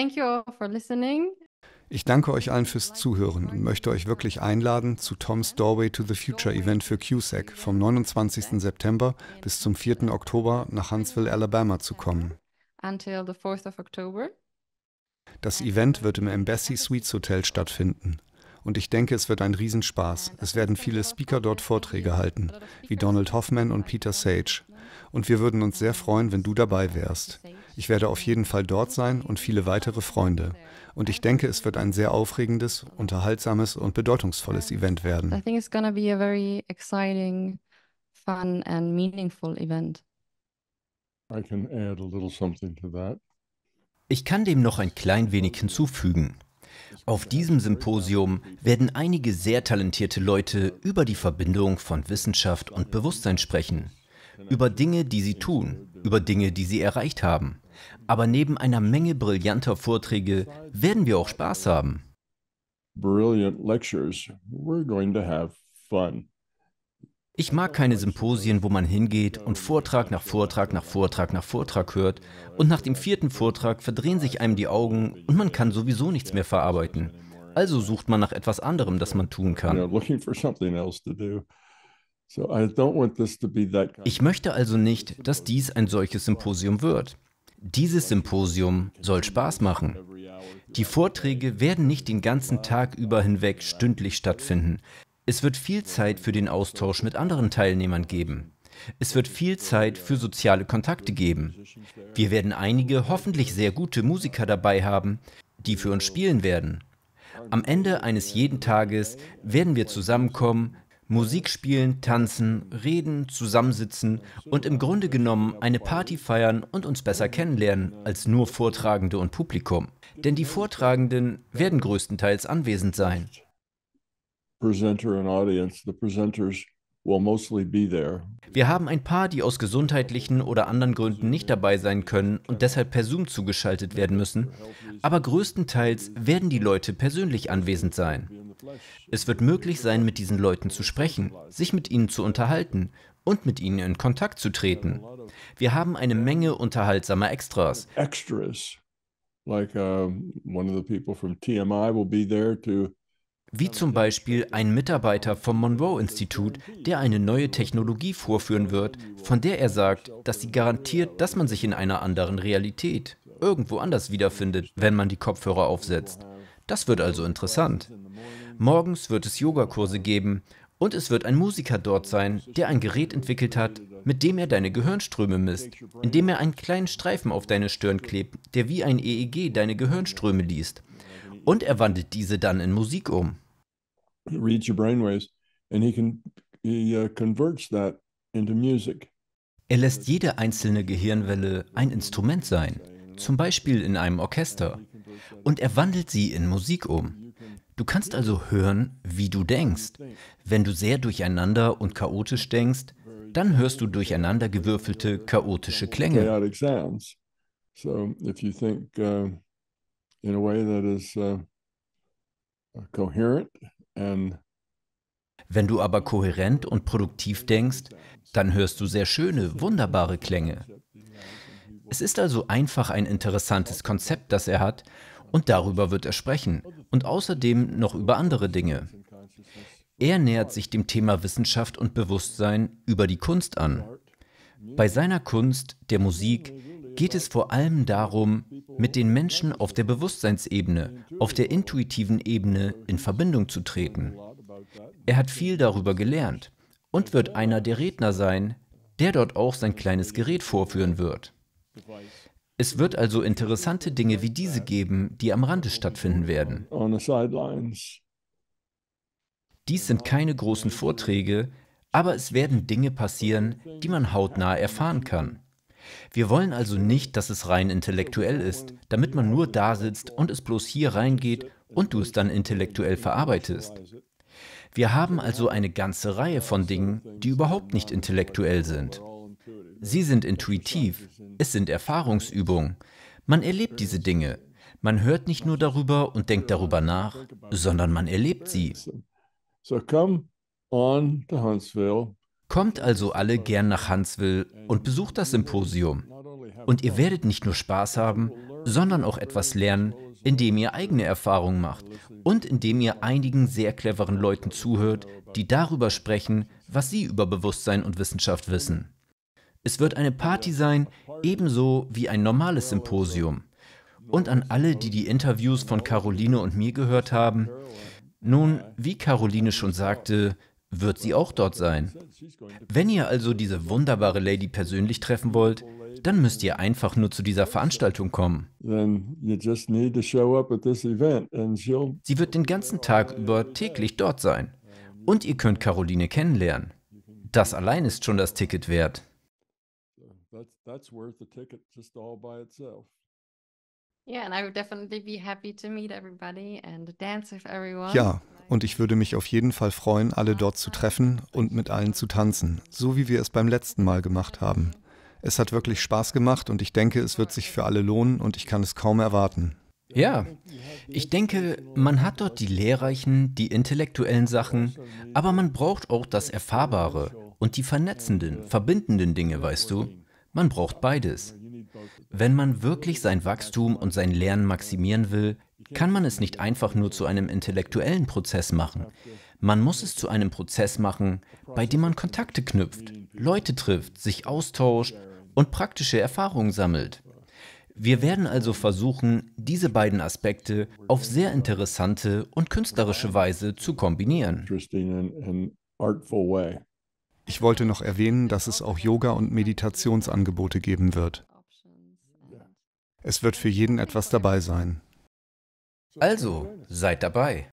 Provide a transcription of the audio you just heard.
Thank you all for listening. Ich danke euch allen fürs Zuhören und möchte euch wirklich einladen zu Toms Doorway to the Future Event für CUSAC vom 29. September bis zum 4. Oktober nach Huntsville, Alabama zu kommen. Das Event wird im Embassy Suites Hotel stattfinden. Und ich denke, es wird ein Riesenspaß. Es werden viele Speaker dort Vorträge halten, wie Donald Hoffman und Peter Sage. Und wir würden uns sehr freuen, wenn du dabei wärst. Ich werde auf jeden Fall dort sein und viele weitere Freunde. Und ich denke, es wird ein sehr aufregendes, unterhaltsames und bedeutungsvolles Event werden. I think it's gonna be a very exciting, fun and meaningful event. I can add a little something to that. Ich kann dem noch ein klein wenig hinzufügen. Auf diesem Symposium werden einige sehr talentierte Leute über die Verbindung von Wissenschaft und Bewusstsein sprechen, über Dinge, die sie tun, über Dinge, die sie erreicht haben. Aber neben einer Menge brillanter Vorträge werden wir auch Spaß haben. Ich mag keine Symposien, wo man hingeht und Vortrag nach Vortrag nach Vortrag nach Vortrag hört und nach dem vierten Vortrag verdrehen sich einem die Augen und man kann sowieso nichts mehr verarbeiten. Also sucht man nach etwas anderem, das man tun kann. Ich möchte also nicht, dass dies ein solches Symposium wird. Dieses Symposium soll Spaß machen. Die Vorträge werden nicht den ganzen Tag über hinweg stündlich stattfinden. Es wird viel Zeit für den Austausch mit anderen Teilnehmern geben. Es wird viel Zeit für soziale Kontakte geben. Wir werden einige hoffentlich sehr gute Musiker dabei haben, die für uns spielen werden. Am Ende eines jeden Tages werden wir zusammenkommen, Musik spielen, tanzen, reden, zusammensitzen und im Grunde genommen eine Party feiern und uns besser kennenlernen als nur Vortragende und Publikum. Denn die Vortragenden werden größtenteils anwesend sein. Wir haben ein paar, die aus gesundheitlichen oder anderen Gründen nicht dabei sein können und deshalb per Zoom zugeschaltet werden müssen, aber größtenteils werden die Leute persönlich anwesend sein. Es wird möglich sein, mit diesen Leuten zu sprechen, sich mit ihnen zu unterhalten und mit ihnen in Kontakt zu treten. Wir haben eine Menge unterhaltsamer Extras. Wie zum Beispiel ein Mitarbeiter vom Monroe-Institut, der eine neue Technologie vorführen wird, von der er sagt, dass sie garantiert, dass man sich in einer anderen Realität irgendwo anders wiederfindet, wenn man die Kopfhörer aufsetzt. Das wird also interessant. Morgens wird es Yogakurse geben und es wird ein Musiker dort sein, der ein Gerät entwickelt hat, mit dem er deine Gehirnströme misst, indem er einen kleinen Streifen auf deine Stirn klebt, der wie ein EEG deine Gehirnströme liest. Und er wandelt diese dann in Musik um. Uh, er lässt jede einzelne Gehirnwelle ein Instrument sein, zum Beispiel in einem Orchester, und er wandelt sie in Musik um. Du kannst also hören, wie du denkst. Wenn du sehr durcheinander und chaotisch denkst, dann hörst du durcheinander gewürfelte, chaotische Klänge. Uh, uh, wenn du aber kohärent und produktiv denkst, dann hörst du sehr schöne, wunderbare Klänge. Es ist also einfach ein interessantes Konzept, das er hat, und darüber wird er sprechen. Und außerdem noch über andere Dinge. Er nähert sich dem Thema Wissenschaft und Bewusstsein über die Kunst an. Bei seiner Kunst, der Musik, geht es vor allem darum, mit den Menschen auf der Bewusstseinsebene, auf der intuitiven Ebene in Verbindung zu treten. Er hat viel darüber gelernt und wird einer der Redner sein, der dort auch sein kleines Gerät vorführen wird. Es wird also interessante Dinge wie diese geben, die am Rande stattfinden werden. Dies sind keine großen Vorträge, aber es werden Dinge passieren, die man hautnah erfahren kann. Wir wollen also nicht, dass es rein intellektuell ist, damit man nur da sitzt und es bloß hier reingeht und du es dann intellektuell verarbeitest. Wir haben also eine ganze Reihe von Dingen, die überhaupt nicht intellektuell sind. Sie sind intuitiv. Es sind Erfahrungsübungen. Man erlebt diese Dinge. Man hört nicht nur darüber und denkt darüber nach, sondern man erlebt sie. Kommt also alle gern nach Huntsville und besucht das Symposium. Und ihr werdet nicht nur Spaß haben, sondern auch etwas lernen, indem ihr eigene Erfahrungen macht und indem ihr einigen sehr cleveren Leuten zuhört, die darüber sprechen, was sie über Bewusstsein und Wissenschaft wissen. Es wird eine Party sein, ebenso wie ein normales Symposium. Und an alle, die die Interviews von Caroline und mir gehört haben, nun, wie Caroline schon sagte, wird sie auch dort sein. Wenn ihr also diese wunderbare Lady persönlich treffen wollt, dann müsst ihr einfach nur zu dieser Veranstaltung kommen. Sie wird den ganzen Tag über täglich dort sein. Und ihr könnt Caroline kennenlernen. Das allein ist schon das Ticket wert that's that's worth the ticket just all by itself. Yeah, and I would definitely be happy to meet everybody and dance with everyone. Ja, und ich würde mich auf jeden Fall freuen, alle dort zu treffen und mit allen zu tanzen, so wie wir es beim letzten Mal gemacht haben. Es hat wirklich Spaß gemacht und ich denke, es wird sich für alle lohnen und ich kann es kaum erwarten. Ja, ich denke, man hat dort die lehrreichen, die intellektuellen Sachen, aber man braucht auch das Erfahrbare und die vernetzenden, verbindenden Dinge, weißt du? Man braucht beides. Wenn man wirklich sein Wachstum und sein Lernen maximieren will, kann man es nicht einfach nur zu einem intellektuellen Prozess machen. Man muss es zu einem Prozess machen, bei dem man Kontakte knüpft, Leute trifft, sich austauscht und praktische Erfahrungen sammelt. Wir werden also versuchen, diese beiden Aspekte auf sehr interessante und künstlerische Weise zu kombinieren. Ich wollte noch erwähnen, dass es auch Yoga- und Meditationsangebote geben wird. Es wird für jeden etwas dabei sein. Also, seid dabei.